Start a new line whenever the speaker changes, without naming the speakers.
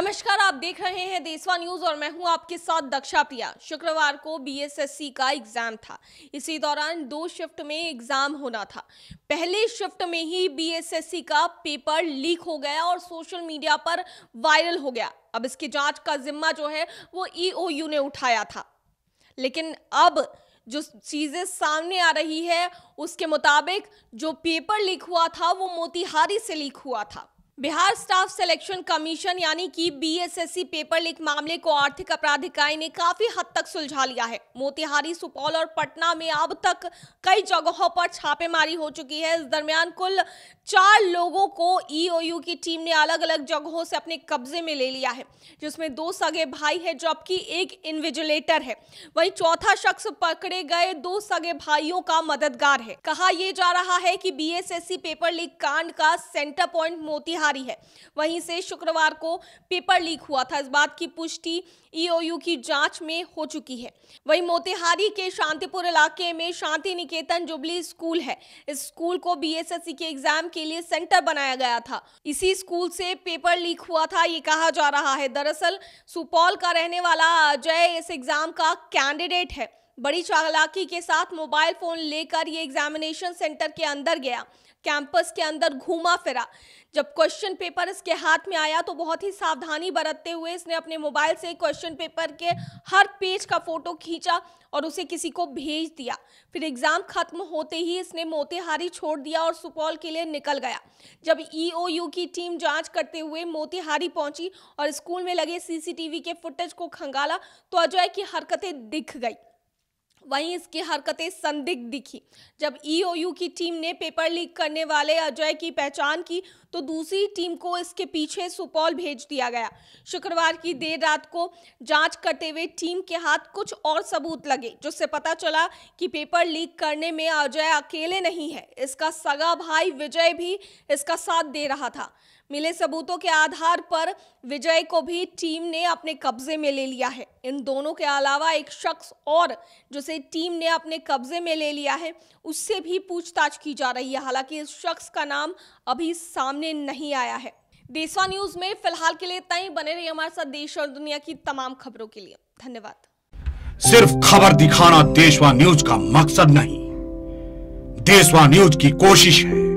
नमस्कार आप देख रहे हैं देसवा न्यूज और मैं हूं आपके साथ दक्षा प्रिया शुक्रवार को बीएसएससी का एग्जाम था इसी दौरान दो शिफ्ट में एग्जाम होना था पहले शिफ्ट में ही बीएसएससी का पेपर लीक हो गया और सोशल मीडिया पर वायरल हो गया अब इसकी जांच का जिम्मा जो है वो ईओयू e ने उठाया था लेकिन अब जो चीज़ें सामने आ रही है उसके मुताबिक जो पेपर लीक हुआ था वो मोतिहारी से लीक हुआ था बिहार स्टाफ सिलेक्शन कमीशन यानी कि बीएसएससी पेपर लीक मामले को आर्थिक अपराध इकाई ने काफी हद तक सुलझा लिया है मोतिहारी सुपौल और पटना में अब तक कई जगहों पर छापेमारी हो चुकी है इस दरमियान कुल चार लोगों को ईओयू की टीम ने अलग अलग जगहों से अपने कब्जे में ले लिया है जिसमें दो सगे भाई है जबकि एक इन्विजिलेटर है वही चौथा शख्स पकड़े गए दो सगे भाइयों का मददगार है कहा यह जा रहा है की बी पेपर लीक कांड का सेंटर पॉइंट मोतिहारी जारी है वहीं से शुक्रवार को पेपर लीक हुआ था इस बात की पुष्टि ईओयू की जांच में हो चुकी है वहीं मोतिहारी के शांतिपुर इलाके में शांति निकेतन जुबली स्कूल है इस स्कूल को बीएसएससी के एग्जाम के लिए सेंटर बनाया गया था इसी स्कूल से पेपर लीक हुआ था ये कहा जा रहा है दरअसल सुपौल का रहने वाला अजय इस एग्जाम का कैंडिडेट है बड़ी चालाकी के साथ मोबाइल फोन लेकर ये एग्जामिनेशन सेंटर के अंदर गया कैंपस के अंदर घूमा फिरा जब क्वेश्चन पेपर इसके हाथ में आया तो बहुत ही सावधानी बरतते हुए इसने अपने मोबाइल से क्वेश्चन पेपर के हर पेज का फोटो खींचा और उसे किसी को भेज दिया फिर एग्ज़ाम खत्म होते ही इसने मोतिहारी छोड़ दिया और सुपौल के लिए निकल गया जब ईओयू e की टीम जांच करते हुए मोतिहारी पहुंची और स्कूल में लगे सीसीटीवी के फुटेज को खंगाला तो अजय की हरकतें दिख गई वहीं इसकी हरकतें संदिग्ध दिखी जब ईओयू e की टीम ने पेपर लीक करने वाले अजय की पहचान की तो दूसरी टीम को इसके पीछे सुपौल भेज दिया गया शुक्रवार की देर रात को जांच करते हुए टीम के हाथ कुछ और सबूत लगे जिससे पता चला कि पेपर लीक करने में अजय अकेले नहीं है इसका सगा भाई विजय भी इसका साथ दे रहा था मिले सबूतों के आधार पर विजय को भी टीम ने अपने कब्जे में ले लिया है इन दोनों के अलावा एक शख्स और जिसे टीम ने अपने कब्जे में ले लिया है उससे भी पूछताछ की जा रही है हालांकि इस शख्स का नाम अभी सामने नहीं आया है देशवा न्यूज में फिलहाल के लिए इतना ही बने रही हमारे साथ देश और दुनिया की तमाम खबरों के लिए
धन्यवाद सिर्फ खबर दिखाना देशवा न्यूज का मकसद नहीं देशवा न्यूज की कोशिश है